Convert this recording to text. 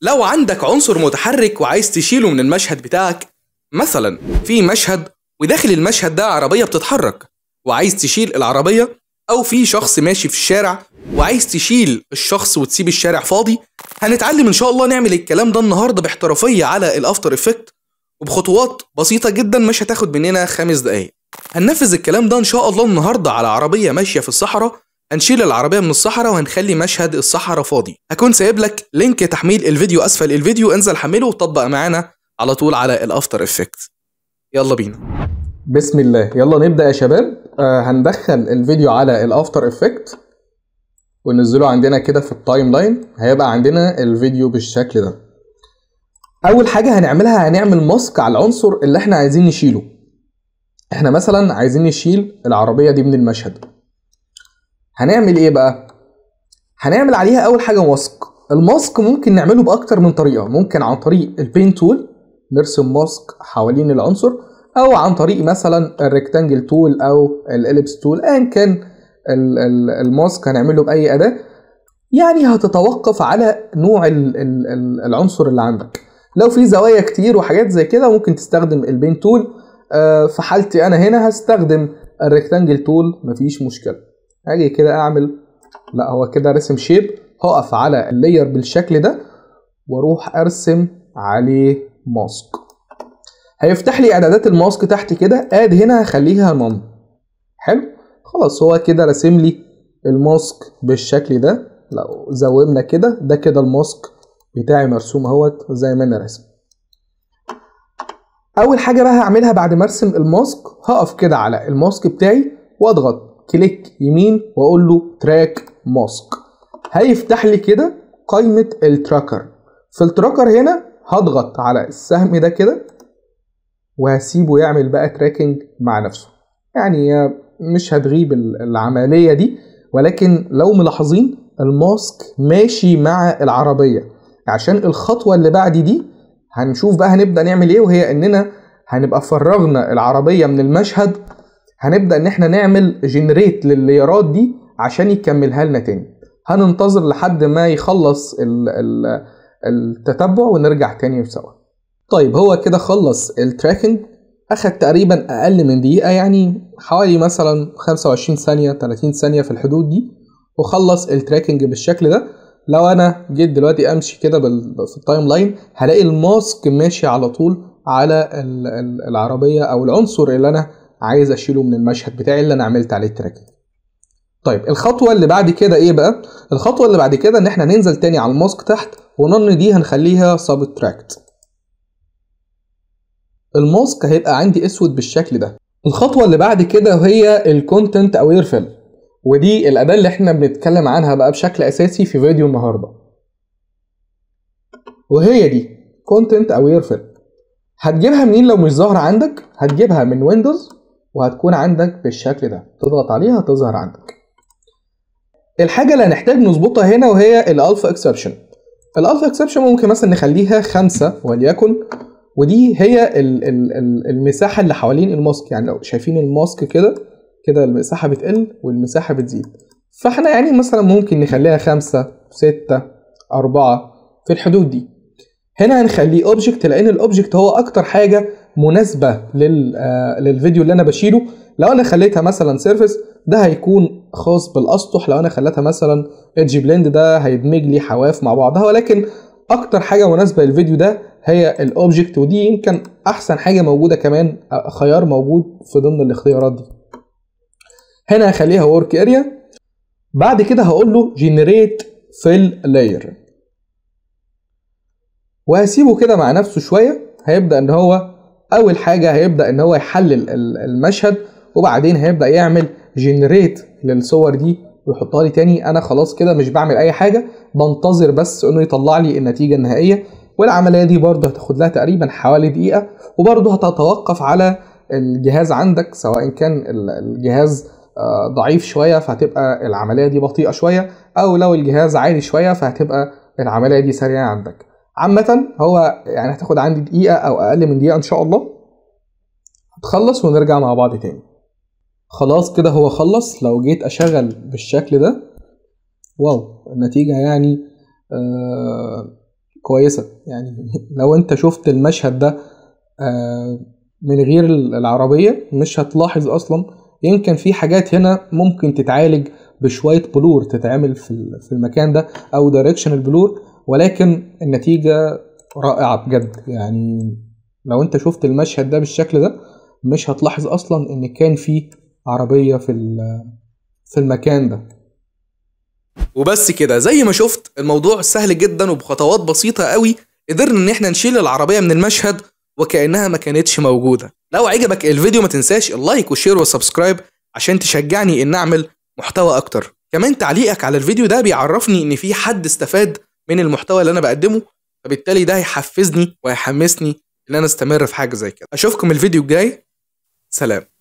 لو عندك عنصر متحرك وعايز تشيله من المشهد بتاعك مثلا في مشهد وداخل المشهد ده عربية بتتحرك وعايز تشيل العربية أو في شخص ماشي في الشارع وعايز تشيل الشخص وتسيب الشارع فاضي هنتعلم إن شاء الله نعمل الكلام ده النهاردة باحترافية على الأفتر إفكت وبخطوات بسيطة جدا مش هتاخد مننا خمس دقايق هننفذ الكلام ده إن شاء الله النهاردة على عربية ماشية في الصحراء هنشيل العربيه من الصحراء وهنخلي مشهد الصحراء فاضي هكون سايب لك لينك تحميل الفيديو اسفل الفيديو انزل حمله وطبق معانا على طول على الافتر افكت يلا بينا بسم الله يلا نبدا يا شباب آه هندخل الفيديو على الافتر افكت وننزله عندنا كده في التايم لاين هيبقى عندنا الفيديو بالشكل ده اول حاجه هنعملها هنعمل ماسك على العنصر اللي احنا عايزين نشيله احنا مثلا عايزين نشيل العربيه دي من المشهد هنعمل ايه بقى هنعمل عليها اول حاجه ماسك الماسك ممكن نعمله باكتر من طريقه ممكن عن طريق البين تول نرسم ماسك حوالين العنصر او عن طريق مثلا الريكتانجل تول او الاليبس تول ايا كان الماسك هنعمله باي اداه يعني هتتوقف على نوع الـ الـ العنصر اللي عندك لو في زوايا كتير وحاجات زي كده ممكن تستخدم البين تول آه، في حالتي انا هنا هستخدم الريكتانجل تول مفيش مشكله اجي كده اعمل لا هو كده رسم شيب هقف على اللاير بالشكل ده واروح ارسم عليه ماسك هيفتح لي اعدادات الماسك تحت كده اد هنا هخليها نون حلو خلاص هو كده راسم لي الماسك بالشكل ده لو زومنا كده ده كده الماسك بتاعي مرسوم اهوت زي ما انا راسم اول حاجه بقى هعملها بعد ما ارسم الماسك هقف كده على الماسك بتاعي واضغط كليك يمين واقول له تراك ماسك هيفتح لي كده قائمه التراكر في التراكر هنا هضغط على السهم ده كده وهسيبه يعمل بقى تراكنج مع نفسه يعني مش هتغيب العمليه دي ولكن لو ملاحظين الماسك ماشي مع العربيه عشان الخطوه اللي بعد دي هنشوف بقى هنبدا نعمل ايه وهي اننا هنبقى فرغنا العربيه من المشهد هنبدا ان احنا نعمل جنريت للليارات دي عشان يكملها لنا تاني هننتظر لحد ما يخلص الـ الـ التتبع ونرجع تاني سوا طيب هو كده خلص التراكنج اخد تقريبا اقل من دقيقه يعني حوالي مثلا 25 ثانيه 30 ثانيه في الحدود دي وخلص التراكنج بالشكل ده لو انا جيت دلوقتي امشي كده في التايم لاين هلاقي الماسك ماشي على طول على العربيه او العنصر اللي انا عايز اشيله من المشهد بتاعي اللي انا عملت عليه التراك طيب الخطوه اللي بعد كده ايه بقى الخطوه اللي بعد كده ان احنا ننزل تاني على الماسك تحت ونن دي هنخليها سبتراكت الماسك هيبقى عندي اسود بالشكل ده الخطوه اللي بعد كده هي الكونتنت اوير فيل ودي الاداه اللي احنا بنتكلم عنها بقى بشكل اساسي في فيديو النهارده وهي دي كونتنت اوير فيل هتجيبها منين لو مش ظاهره عندك هتجيبها من ويندوز وهتكون عندك بالشكل ده تضغط عليها تظهر عندك الحاجه اللي هنحتاج نظبطها هنا وهي الالفا اكسبشن الالفا اكسبشن ممكن مثلا نخليها خمسة وليكن ودي هي الـ الـ الـ المساحه اللي حوالين الماسك يعني لو شايفين الماسك كده كده المساحه بتقل والمساحه بتزيد فاحنا يعني مثلا ممكن نخليها خمسة ستة أربعة في الحدود دي هنا هنخليه اوبجكت لان الاوبجكت هو اكتر حاجه مناسبه آه، للفيديو اللي انا بشيله لو انا خليتها مثلا سيرفيس ده هيكون خاص بالاسطح لو انا خليتها مثلا ايدج بلند ده هيدمج لي حواف مع بعضها ولكن اكتر حاجه مناسبه للفيديو ده هي الاوبجكت ودي يمكن احسن حاجه موجوده كمان آه، خيار موجود في ضمن الاختيارات دي هنا هخليها ورك اريا بعد كده هقول له جنريت فيل لاير وهسيبه كده مع نفسه شويه هيبدا ان هو اول حاجه هيبدا ان هو يحلل المشهد وبعدين هيبدا يعمل جنريت للصور دي ويحطها لي تاني انا خلاص كده مش بعمل اي حاجه بنتظر بس انه يطلع لي النتيجه النهائيه والعمليه دي برضه هتاخد لها تقريبا حوالي دقيقه وبرضه هتتوقف على الجهاز عندك سواء كان الجهاز آه، ضعيف شويه فهتبقى العمليه دي بطيئه شويه او لو الجهاز عالي شويه فهتبقى العمليه دي سريعه عندك عامة هو يعني هتاخد عندي دقيقة أو أقل من دقيقة إن شاء الله هتخلص ونرجع مع بعض تاني خلاص كده هو خلص لو جيت أشغل بالشكل ده واو النتيجة يعني آه كويسة يعني لو أنت شفت المشهد ده آه من غير العربية مش هتلاحظ أصلا يمكن في حاجات هنا ممكن تتعالج بشوية بلور تتعمل في المكان ده أو دايركشن البلور ولكن النتيجه رائعه بجد يعني لو انت شفت المشهد ده بالشكل ده مش هتلاحظ اصلا ان كان في عربيه في في المكان ده وبس كده زي ما شفت الموضوع سهل جدا وبخطوات بسيطه قوي قدرنا ان احنا نشيل العربيه من المشهد وكانها ما كانتش موجوده لو عجبك الفيديو ما تنساش اللايك والشير والسبسكرايب عشان تشجعني ان اعمل محتوى اكتر كمان تعليقك على الفيديو ده بيعرفني ان في حد استفاد من المحتوى اللي انا بقدمه فبالتالي ده هيحفزني وهيحمسني ان انا استمر في حاجه زي كده اشوفكم الفيديو الجاي سلام